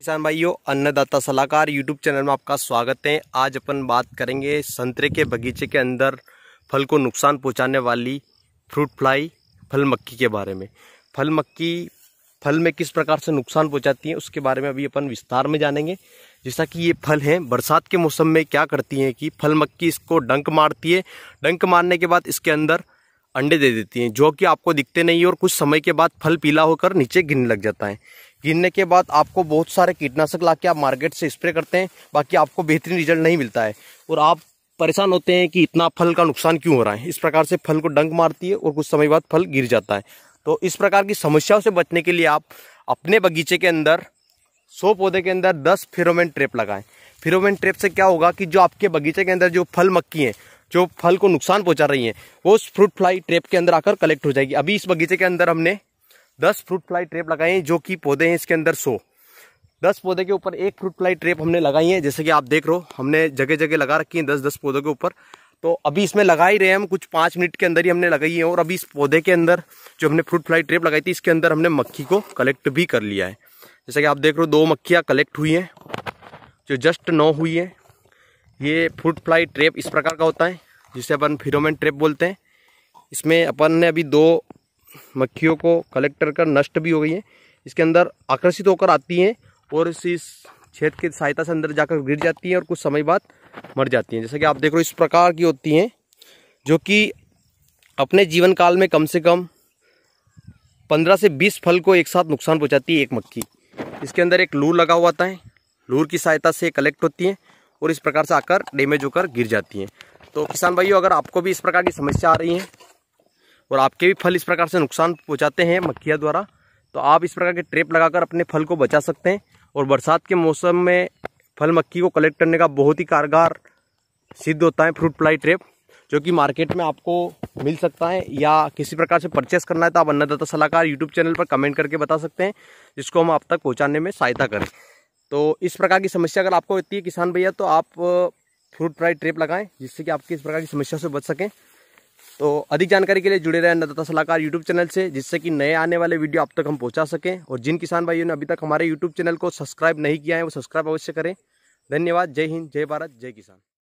किसान भाइयों अन्नदाता सलाहकार यूट्यूब चैनल में आपका स्वागत है आज अपन बात करेंगे संतरे के बगीचे के अंदर फल को नुकसान पहुंचाने वाली फ्रूट फ्लाई फल मक्की के बारे में फल मक्की फल में किस प्रकार से नुकसान पहुंचाती है उसके बारे में अभी अपन विस्तार में जानेंगे जैसा कि ये फल हैं बरसात के मौसम में क्या करती हैं कि फल मक्की इसको डंक मारती है डंक मारने के बाद इसके अंदर अंडे दे देती हैं जो कि आपको दिखते नहीं और कुछ समय के बाद फल पीला होकर नीचे गिरने लग जाता है गिरने के बाद आपको बहुत सारे कीटनाशक ला के आप मार्केट से स्प्रे करते हैं बाकी आपको बेहतरीन रिजल्ट नहीं मिलता है और आप परेशान होते हैं कि इतना फल का नुकसान क्यों हो रहा है इस प्रकार से फल को डंक मारती है और कुछ समय बाद फल गिर जाता है तो इस प्रकार की समस्याओं से बचने के लिए आप अपने बगीचे के अंदर सौ पौधे के अंदर दस फिरोमेन ट्रेप लगाएं फिरोमेन ट्रेप से क्या होगा कि जो आपके बगीचे के अंदर जो फल मक्की हैं जो फल को नुकसान पहुंचा रही हैं वो उस फ्रूट फ्लाई ट्रेप के अंदर आकर कलेक्ट हो जाएगी अभी इस बगीचे के अंदर हमने दस फ्रूट फ्लाई ट्रेप लगाए हैं जो कि पौधे हैं इसके अंदर सो दस पौधे के ऊपर एक फ्रूट फ्लाई ट्रेप हमने लगाई है जैसे कि आप देख रहे हो हमने जगह जगह लगा रखी है दस दस पौधों के ऊपर तो अभी इसमें लगा ही रहे हैं हम कुछ पाँच मिनट के अंदर ही हमने लगाई है और अभी इस पौधे के अंदर जो हमने फ्रूट फ्लाई ट्रेप लगाई थी इसके अंदर हमने मक्खी को कलेक्ट भी कर लिया है जैसे कि आप देख रहे हो दो मक्खियाँ कलेक्ट हुई हैं जो जस्ट नौ हुई है ये फ्रूट फ्लाई ट्रेप इस प्रकार का होता है जिसे अपन फिरोमेंट ट्रेप बोलते हैं इसमें अपन ने अभी दो मक्खियों को कलेक्ट कर नष्ट भी हो गई हैं इसके अंदर आकर्षित होकर आती हैं और इस छेद की सहायता से अंदर जाकर गिर जाती हैं और कुछ समय बाद मर जाती हैं जैसे कि आप देख रहे हो इस प्रकार की होती हैं जो कि अपने जीवन काल में कम से कम पंद्रह से बीस फल को एक साथ नुकसान पहुँचाती है एक मक्खी इसके अंदर एक लूर लगा हुआ आता है लूर की सहायता से कलेक्ट होती हैं और इस प्रकार से आकर डैमेज होकर गिर जाती हैं तो किसान भाइयों अगर आपको भी इस प्रकार की समस्या आ रही है और आपके भी फल इस प्रकार से नुकसान पहुँचाते हैं मक्खिया द्वारा तो आप इस प्रकार के ट्रेप लगाकर अपने फल को बचा सकते हैं और बरसात के मौसम में फल मक्खी को कलेक्ट करने का बहुत ही कारगर सिद्ध होता है फ्रूट फ्लाई ट्रेप जो कि मार्केट में आपको मिल सकता है या किसी प्रकार से परचेस करना है तो आप अन्नदाता सलाहकार यूट्यूब चैनल पर कमेंट करके बता सकते हैं जिसको हम आप तक पहुँचाने में सहायता करें तो इस प्रकार की समस्या अगर आपको होती है किसान भैया तो आप फ्रूट फ्राई ट्रेप लगाएं जिससे कि आपकी इस प्रकार की समस्या से बच सकें तो अधिक जानकारी के लिए जुड़े रहे अन्नदाता सलाहकार यूट्यूब चैनल से जिससे कि नए आने वाले वीडियो आप तक हम पहुंचा सकें और जिन किसान भाइयों ने अभी तक हमारे यूट्यूब चैनल को सब्सक्राइब नहीं किया है वो सब्सक्राइब अवश्य करें धन्यवाद जय हिंद जय भारत जय किसान